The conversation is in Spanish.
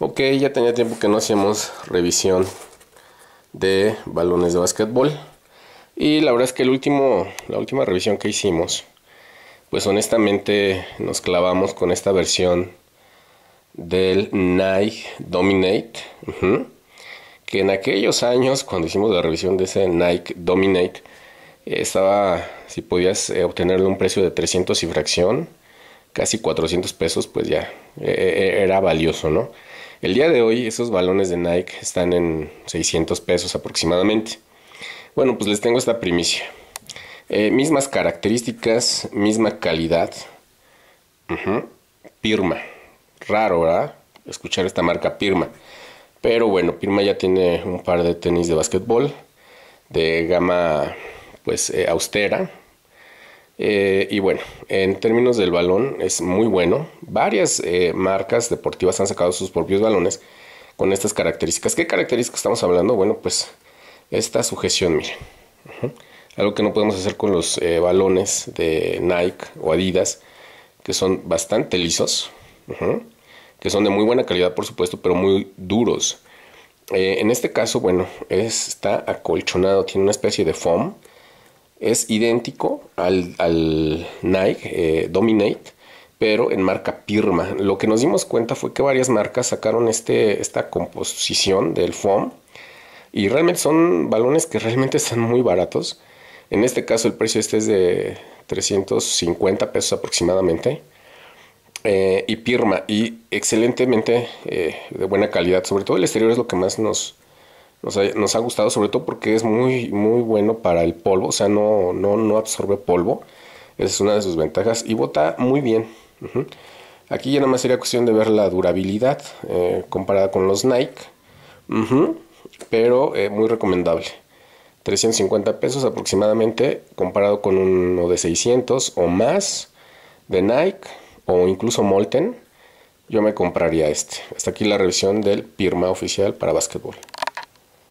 Ok, ya tenía tiempo que no hacíamos revisión de balones de básquetbol. Y la verdad es que el último, la última revisión que hicimos, pues honestamente nos clavamos con esta versión del Nike Dominate. Que en aquellos años, cuando hicimos la revisión de ese Nike Dominate, estaba, si podías eh, obtenerle un precio de 300 y fracción casi 400 pesos, pues ya e, e, e, era valioso, ¿no? El día de hoy esos balones de Nike están en 600 pesos aproximadamente. Bueno, pues les tengo esta primicia. Eh, mismas características, misma calidad. Pirma. Raro, ¿verdad? Escuchar esta marca Pirma. Pero bueno, Pirma ya tiene un par de tenis de básquetbol de gama pues eh, austera, eh, y bueno, en términos del balón es muy bueno. Varias eh, marcas deportivas han sacado sus propios balones con estas características. ¿Qué características estamos hablando? Bueno, pues esta sujeción, miren. Algo que no podemos hacer con los eh, balones de Nike o Adidas, que son bastante lisos, que son de muy buena calidad, por supuesto, pero muy duros. en este caso, bueno, está acolchonado, tiene una especie de foam es idéntico al, Nike eh, Dominate, pero en marca Pirma. Lo que nos dimos cuenta fue que varias marcas sacaron este, esta composición del foam y realmente son balones que realmente están muy baratos. En este caso el precio este es de 350 pesos aproximadamente. Eh, y Pirma, y excelentemente eh, de buena calidad, sobre todo el exterior es lo que más nos, nos ha, gustado sobre todo porque es muy, muy bueno para el polvo, o sea, no, no, absorbe polvo. Esa es una de sus ventajas y bota muy bien. Aquí ya nada más sería cuestión de ver la durabilidad eh, comparada con los Nike. Pero eh, muy recomendable. 350 pesos aproximadamente comparado con uno de 600 o más de Nike o incluso Molten. Yo me compraría este. Hasta aquí la revisión del Pirma oficial para básquetbol.